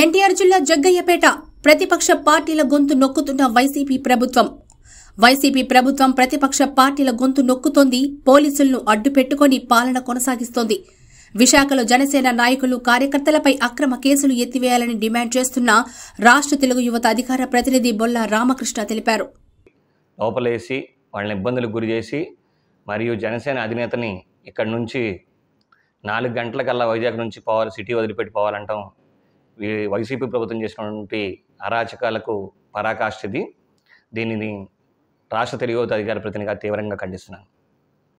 ఎన్టీఆర్ జిల్లా జగ్గయ్యపేట ప్రతిపక్ష పార్టీల గొంతు నొక్కుతున్న వైసీపీ ప్రభుత్వం వైసీపీ ప్రభుత్వం ప్రతిపక్ష పార్టీల గొంతు నొక్కుతోంది పోలీసులను అడ్డుపెట్టుకుని పాలన కొనసాగిస్తోంది విశాఖలో జనసేన నాయకులు కార్యకర్తలపై అక్రమ కేసులు ఎత్తివేయాలని డిమాండ్ చేస్తున్న రాష్ట్ర తెలుగు యువత అధికార ప్రతినిధి బొల్ల రామకృష్ణ తెలిపారు లోపలేసి వాళ్ళని ఇబ్బందులకు గురి చేసి మరియు జనసేన అధినేతని ఇక్కడ నుంచి నాలుగు గంటలకల్లా వైజాగ్ నుంచి పోవాలి సిటీ వదిలిపెట్టి పోవాలంటాం వైసీపీ ప్రభుత్వం చేసినటువంటి అరాచకాలకు పరాకాష్ఠది దీనిని రాష్ట్ర తెలుగు అధికార ప్రతినిధిగా తీవ్రంగా ఖండిస్తున్నాను